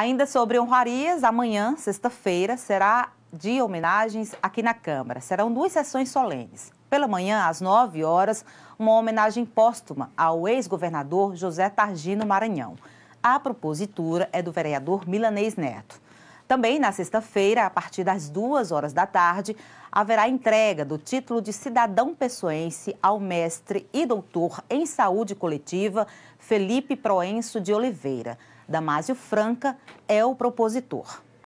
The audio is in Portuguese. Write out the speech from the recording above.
Ainda sobre honrarias, amanhã, sexta-feira, será de homenagens aqui na Câmara. Serão duas sessões solenes. Pela manhã, às 9 horas, uma homenagem póstuma ao ex-governador José Targino Maranhão. A propositura é do vereador Milanês Neto. Também na sexta-feira, a partir das duas horas da tarde, haverá entrega do título de cidadão pessoense ao mestre e doutor em saúde coletiva Felipe Proenço de Oliveira. Damásio Franca é o propositor.